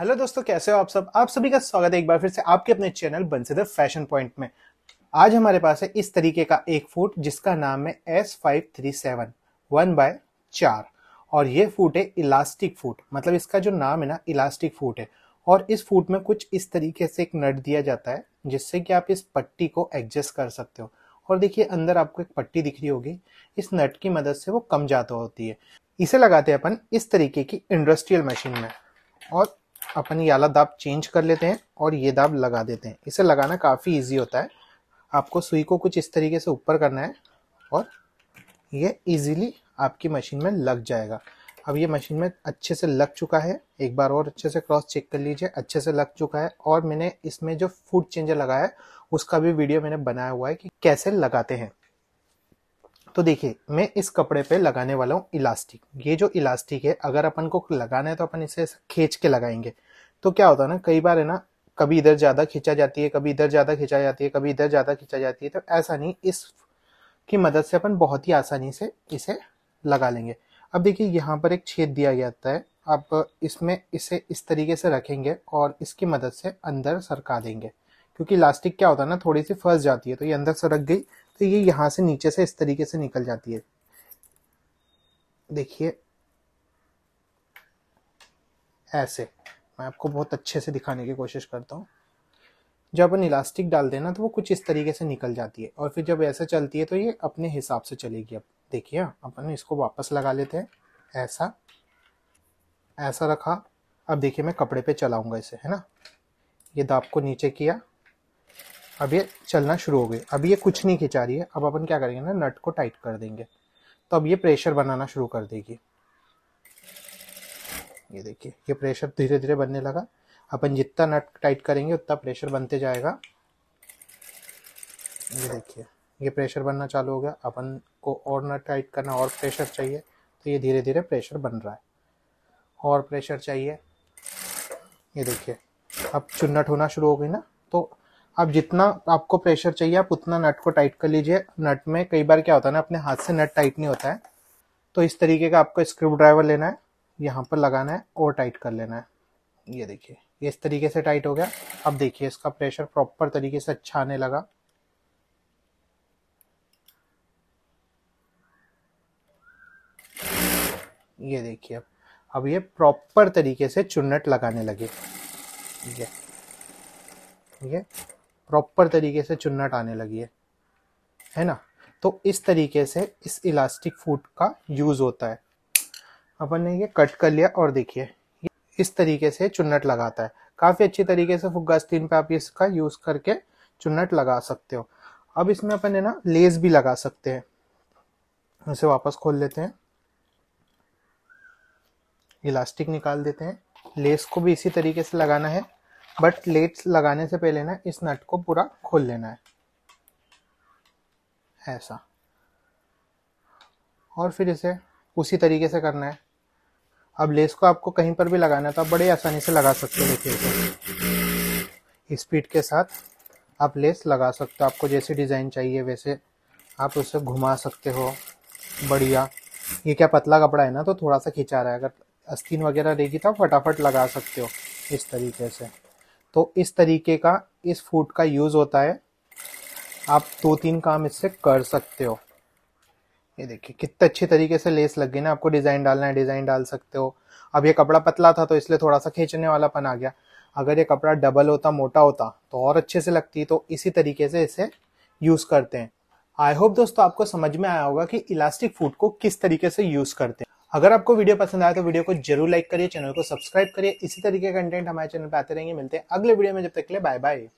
hello दोस्तों कैसे हो आप सब आप सभी का स्वागत है एक बार फिर से आपके अपने चैनल बंसीधर फैशन पॉइंट में आज हमारे पास है इस तरीके का एक फूट जिसका नाम है S five three seven one by चार और ये फूट है इलास्टिक फूट मतलब इसका जो नाम है ना इलास्टिक फूट है और इस फूट में कुछ इस तरीके से एक नट दिया जाता है जिससे कि आप इस पट्टी को एडजस्ट कर सकते हो और देखिए अंदर आपको एक पट्टी दिख रही होगी इस नट की मदद से वो कम जाता होती है इसे लगाते हैं अपन इस तरीके की इंडस्ट्रियल मशीन में और अपन ये दाब चेंज कर लेते हैं और ये दाब लगा देते हैं इसे लगाना काफ़ी ईजी होता है आपको सुई को कुछ इस तरीके से ऊपर करना है और ये ईजीली आपकी मशीन में लग जाएगा अब ये मशीन में अच्छे से लग चुका है एक बार और अच्छे से क्रॉस चेक कर लीजिए अच्छे से लग चुका है और मैंने इसमें जो फूड चेंजर लगाया है उसका भी वीडियो मैंने बनाया हुआ है कि कैसे लगाते हैं तो देखिए मैं इस कपड़े पे लगाने वाला हूँ इलास्टिक ये जो इलास्टिक है अगर अपन को लगाना है तो अपन इसे खींच के लगाएंगे तो क्या होता है ना कई बार है ना कभी इधर ज़्यादा खींचा जाती है कभी इधर ज़्यादा खींचा जाती है कभी इधर ज़्यादा खींचा जाती है तो ऐसा नहीं इस की मदद से अपन बहुत ही आसानी से इसे लगा लेंगे अब देखिए यहाँ पर एक छेद दिया जाता है आप इसमें इसे इस तरीके से रखेंगे और इसकी मदद से अंदर सरका देंगे क्योंकि इलास्टिक क्या होता है ना थोड़ी सी फंस जाती है तो ये अंदर सरक गई तो ये यहाँ से नीचे से इस तरीके से निकल जाती है देखिए ऐसे मैं आपको बहुत अच्छे से दिखाने की कोशिश करता हूँ जब अपन इलास्टिक डाल देना तो वो कुछ इस तरीके से निकल जाती है और फिर जब ऐसे चलती है तो ये अपने हिसाब से चलेगी अब देखिए अपन इसको वापस लगा लेते हैं ऐसा ऐसा रखा अब देखिए मैं कपड़े पे चलाऊंगा इसे है ना ये दाब को नीचे किया अब ये चलना शुरू हो गई अब ये कुछ नहीं खिंचा रही है अब अपन क्या करेंगे ना नट को टाइट कर देंगे तो अब ये प्रेशर बनाना शुरू कर देगी ये देखिए ये प्रेशर धीरे धीरे बनने लगा अपन जितना नट टाइट करेंगे उतना प्रेशर बनते जाएगा ये देखिए ये प्रेशर बनना चालू हो गया अपन को और नट टाइट करना और प्रेशर चाहिए तो ये धीरे धीरे प्रेशर बन रहा है और प्रेशर चाहिए ये देखिए अब चुन्नट होना शुरू हो गई ना तो आप जितना आपको प्रेशर चाहिए आप उतना नट को टाइट कर लीजिए नट में कई बार क्या होता है ना अपने हाथ से नट टाइट नहीं होता है तो इस तरीके का आपको स्क्रू ड्राइवर लेना है यहाँ पर लगाना है और टाइट कर लेना है ये देखिए ये इस तरीके से टाइट हो गया अब देखिए इसका प्रेशर प्रॉपर तरीके से अच्छा आने लगा ये देखिए अब अब ये प्रॉपर तरीके से चुन्नट लगाने लगे ठीक है ठीक है प्रॉपर तरीके से चुन्नट आने लगी है है ना तो इस तरीके से इस इलास्टिक फूट का यूज़ होता है अपन ने ये कट कर लिया और देखिए इस तरीके से चुन्नट लगाता है काफ़ी अच्छी तरीके से फुग्गा स्क्रीन पे आप इसका यूज़ करके चुन्नट लगा सकते हो अब इसमें अपन है ना लेस भी लगा सकते हैं उसे वापस खोल लेते हैं इलास्टिक निकाल देते हैं लेस को भी इसी तरीके से लगाना है बट लेट्स लगाने से पहले ना इस नट को पूरा खोल लेना है ऐसा और फिर इसे उसी तरीके से करना है अब लेस को आपको कहीं पर भी लगाना तो आप बड़े आसानी से लगा सकते हो देखिए इसे स्पीड के साथ आप लेस लगा सकते हो आपको जैसे डिज़ाइन चाहिए वैसे आप उसे घुमा सकते हो बढ़िया ये क्या पतला कपड़ा है ना तो थोड़ा सा खिंचा रहा है अगर अस्तीन वगैरह रहेगी तो आप फटाफट लगा सकते हो इस तरीके से तो इस तरीके का इस फूट का यूज़ होता है आप दो तीन काम इससे कर सकते हो ये देखिए कितने अच्छे तरीके से लेस लग गई ना आपको डिज़ाइन डालना है डिज़ाइन डाल सकते हो अब ये कपड़ा पतला था तो इसलिए थोड़ा सा खींचने वाला पन आ गया अगर ये कपड़ा डबल होता मोटा होता तो और अच्छे से लगती तो इसी तरीके से इसे यूज़ करते हैं आई होप दोस्तों आपको समझ में आया होगा कि इलास्टिक फूट को किस तरीके से यूज़ करते हैं अगर आपको वीडियो पसंद आया तो वीडियो को जरूर लाइक करिए चैनल को सब्सक्राइब करिए इसी तरीके का कंटेंट हमारे चैनल पर आते रहेंगे मिलते हैं अगले वीडियो में जब तक के लिए बाय बाय